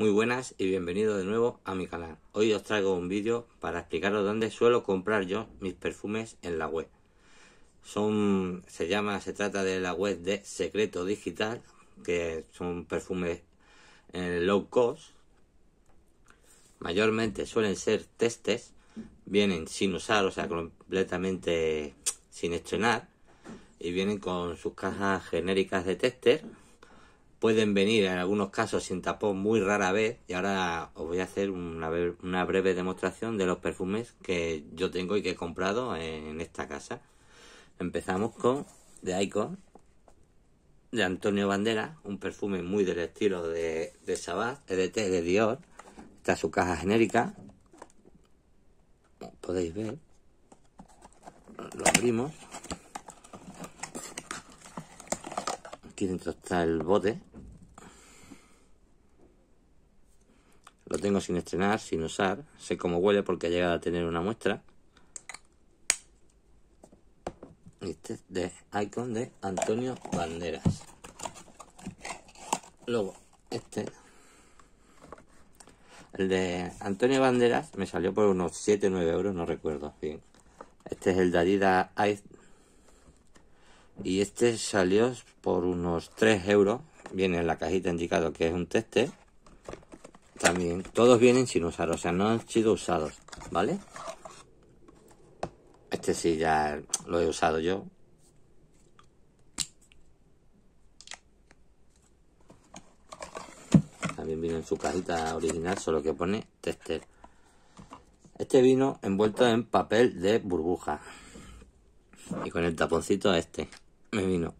Muy buenas y bienvenidos de nuevo a mi canal. Hoy os traigo un vídeo para explicaros dónde suelo comprar yo mis perfumes en la web. Son, se llama, se trata de la web de Secreto Digital, que son perfumes eh, low cost. Mayormente suelen ser testes, vienen sin usar, o sea, completamente sin estrenar. Y vienen con sus cajas genéricas de tester pueden venir en algunos casos sin tapón muy rara vez y ahora os voy a hacer una, breve demostración de los perfumes que yo tengo y que he comprado en esta casa. Empezamos con The Icon de Antonio Bandera, un perfume muy del estilo de, de EDT de Dior. Está su caja genérica. podéis ver. Lo abrimos. Aquí dentro está el bote Lo tengo sin estrenar, sin usar. Sé cómo huele porque ha llegado a tener una muestra. Este es de Icon de Antonio Banderas. Luego, este. El de Antonio Banderas me salió por unos 7 9 euros, no recuerdo bien. Este es el de Adidas Ice. Y este salió por unos 3 euros. Viene en la cajita indicado que es un teste. También, todos vienen sin usar, o sea, no han sido usados, ¿vale? Este sí ya lo he usado yo. También vino en su cajita original, solo que pone tester. Este vino envuelto en papel de burbuja. Y con el taponcito este me vino.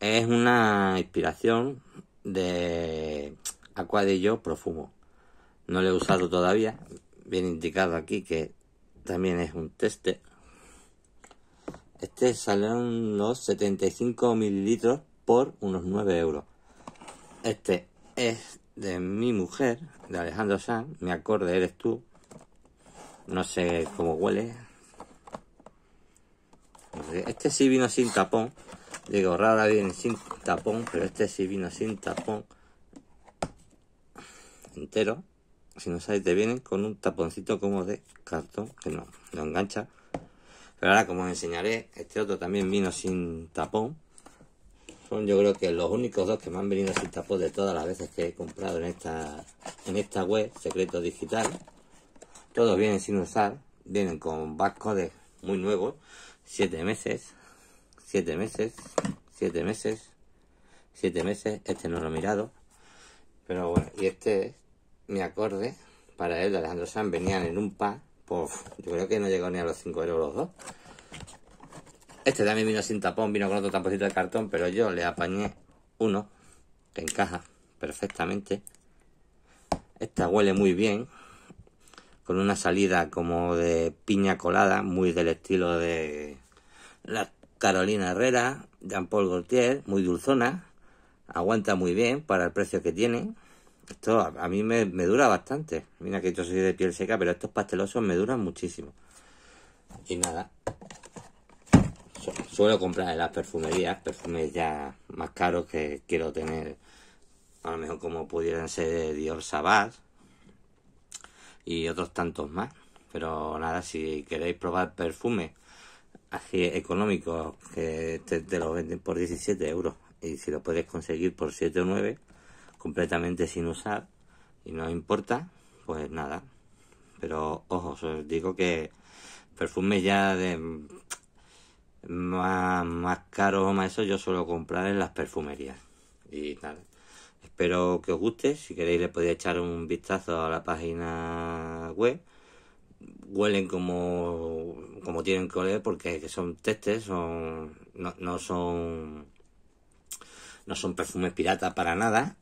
Es una inspiración de Acuadillo Profumo. No lo he usado todavía. Bien indicado aquí que también es un teste. Este sale unos 75 mililitros por unos 9 euros. Este es de mi mujer, de Alejandro Sanz. Me acorde, eres tú. No sé cómo huele. Este sí vino sin tapón. Digo, rara viene sin tapón, pero este sí vino sin tapón entero, si no sabes, te vienen con un taponcito como de cartón que no, no engancha. Pero ahora, como os enseñaré, este otro también vino sin tapón. Son yo creo que los únicos dos que me han venido sin tapón de todas las veces que he comprado en esta, en esta web, Secreto Digital. Todos vienen sin usar, vienen con de muy nuevos, 7 meses, 7 meses, 7 meses, 7 meses, este no lo he mirado, pero bueno, y este es me acorde, para él de Alejandro Sanz venían en un pack, yo creo que no llegó ni a los 5 euros los dos. Este también vino sin tapón, vino con otro tamponcito de cartón, pero yo le apañé uno que encaja perfectamente. Esta huele muy bien, con una salida como de piña colada, muy del estilo de la Carolina Herrera, Jean-Paul Gaultier, muy dulzona, aguanta muy bien para el precio que tiene. Esto a, mí me, dura bastante. Mira que yo soy de piel seca, pero estos pastelosos me duran muchísimo. Y nada. suelo comprar en las perfumerías, perfumes ya más caros que quiero tener. A lo mejor como pudieran ser Dior Sabat y otros tantos más. Pero nada, si queréis probar perfumes así económicos que te, este te lo venden por 17 euros y si lo puedes conseguir por 7 o 9 completamente sin usar y no importa, pues nada. Pero ojo, os digo que perfumes ya de más, más caros o más eso yo suelo comprar en las perfumerías. Y nada. Espero que os guste. Si queréis le podéis echar un vistazo a la página web. Huelen como, como tienen que oler porque son testes, son, no, no son no son perfumes piratas para nada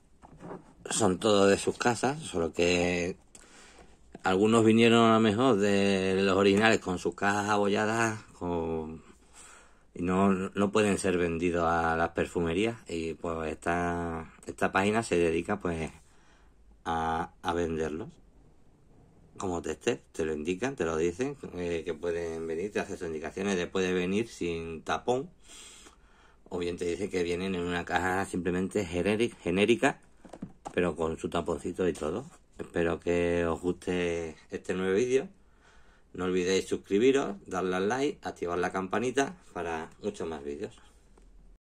son todos de sus casas, solo que algunos vinieron a lo mejor de los originales con sus cajas abolladas y no, no pueden ser vendidos a las perfumerías y pues esta, esta página se dedica pues a, a venderlos como esté... te lo indican, te lo dicen, eh, que pueden venir, te sus indicaciones de puede venir sin tapón, o bien te dicen que vienen en una caja simplemente genérica pero con su taponcito y todo. Espero que os guste este nuevo vídeo. No olvidéis suscribiros, darle al like, activar la campanita para muchos más vídeos.